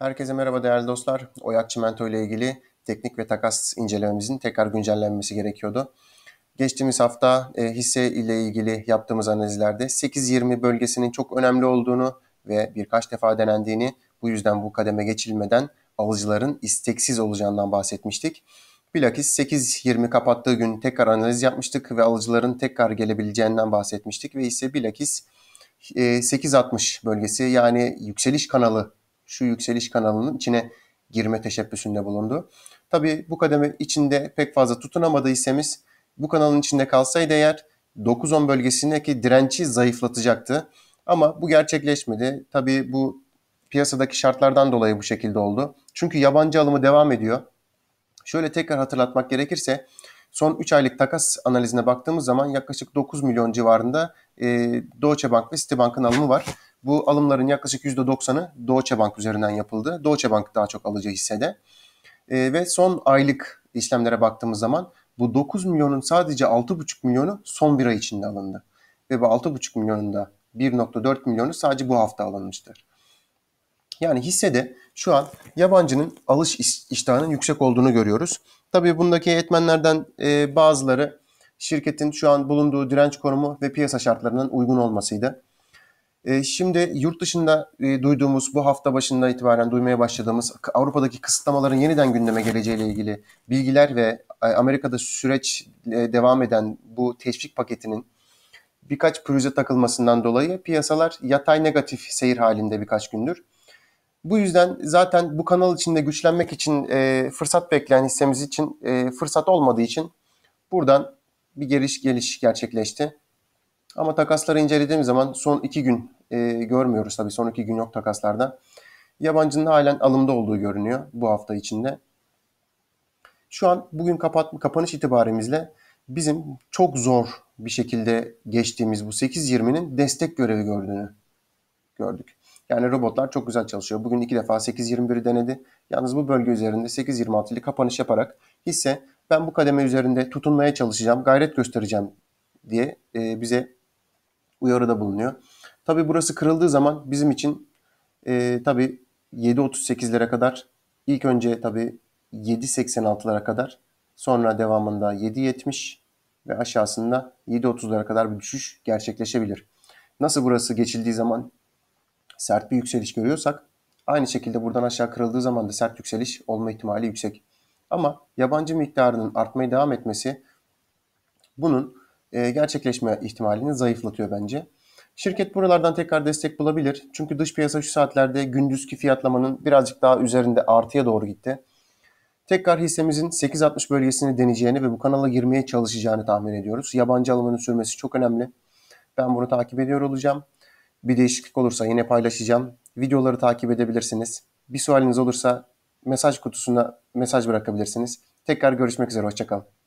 Herkese merhaba değerli dostlar. Oyak Çimento ile ilgili teknik ve takas incelememizin tekrar güncellenmesi gerekiyordu. Geçtiğimiz hafta e, hisse ile ilgili yaptığımız analizlerde 8.20 bölgesinin çok önemli olduğunu ve birkaç defa denendiğini bu yüzden bu kademe geçilmeden alıcıların isteksiz olacağından bahsetmiştik. Bilakis 8.20 kapattığı gün tekrar analiz yapmıştık ve alıcıların tekrar gelebileceğinden bahsetmiştik ve ise bilakis 8.60 e, bölgesi yani yükseliş kanalı şu yükseliş kanalının içine girme teşebbüsünde bulundu. Tabii bu kademe içinde pek fazla tutunamadı hissemiz bu kanalın içinde kalsaydı eğer 9-10 bölgesindeki direnci zayıflatacaktı. Ama bu gerçekleşmedi. Tabii bu piyasadaki şartlardan dolayı bu şekilde oldu. Çünkü yabancı alımı devam ediyor. Şöyle tekrar hatırlatmak gerekirse son 3 aylık takas analizine baktığımız zaman yaklaşık 9 milyon civarında e, Deutsche Bank ve Citibank'ın alımı var. Bu alımların yaklaşık %90'ı Deutsche Bank üzerinden yapıldı. Deutsche Bank daha çok alıcı hissede. E, ve son aylık işlemlere baktığımız zaman bu 9 milyonun sadece 6,5 milyonu son bir ay içinde alındı. Ve bu 6,5 da 1.4 milyonu sadece bu hafta alınmıştır. Yani hissede şu an yabancının alış iştahının yüksek olduğunu görüyoruz. Tabii bundaki etmenlerden e, bazıları şirketin şu an bulunduğu direnç konumu ve piyasa şartlarının uygun olmasıydı. Ee, şimdi yurt dışında e, duyduğumuz bu hafta başında itibaren duymaya başladığımız Avrupa'daki kısıtlamaların yeniden gündeme geleceğiyle ilgili bilgiler ve e, Amerika'da süreç e, devam eden bu teşvik paketinin birkaç pürüze takılmasından dolayı piyasalar yatay negatif seyir halinde birkaç gündür. Bu yüzden zaten bu kanal içinde güçlenmek için fırsat bekleyen hissemiz için fırsat olmadığı için buradan bir geliş geliş gerçekleşti. Ama takasları incelediğim zaman son iki gün e, görmüyoruz tabii. Son iki gün yok takaslarda. Yabancının halen alımda olduğu görünüyor bu hafta içinde. Şu an bugün kapat, kapanış itibarimizle bizim çok zor bir şekilde geçtiğimiz bu 8.20'nin destek görevi gördüğünü gördük. Yani robotlar çok güzel çalışıyor. Bugün iki defa 8.21'i denedi. Yalnız bu bölge üzerinde 8.26'lık kapanış yaparak hisse ben bu kademe üzerinde tutunmaya çalışacağım, gayret göstereceğim diye e, bize uyarıda bulunuyor. Tabi burası kırıldığı zaman bizim için e, tabi 7.38'lere kadar ilk önce tabi 7.86'lara kadar sonra devamında 7.70 ve aşağısında 7.30'lara kadar bir düşüş gerçekleşebilir. Nasıl burası geçildiği zaman sert bir yükseliş görüyorsak aynı şekilde buradan aşağı kırıldığı zaman da sert yükseliş olma ihtimali yüksek. Ama yabancı miktarının artmaya devam etmesi bunun e, gerçekleşme ihtimalini zayıflatıyor bence. Şirket buralardan tekrar destek bulabilir. Çünkü dış piyasa şu saatlerde gündüzki fiyatlamanın birazcık daha üzerinde artıya doğru gitti. Tekrar hissemizin 8.60 bölgesini deneyeceğini ve bu kanala girmeye çalışacağını tahmin ediyoruz. Yabancı alımının sürmesi çok önemli. Ben bunu takip ediyor olacağım. Bir değişiklik olursa yine paylaşacağım. Videoları takip edebilirsiniz. Bir sualiniz olursa mesaj kutusuna mesaj bırakabilirsiniz. Tekrar görüşmek üzere. Hoşçakalın.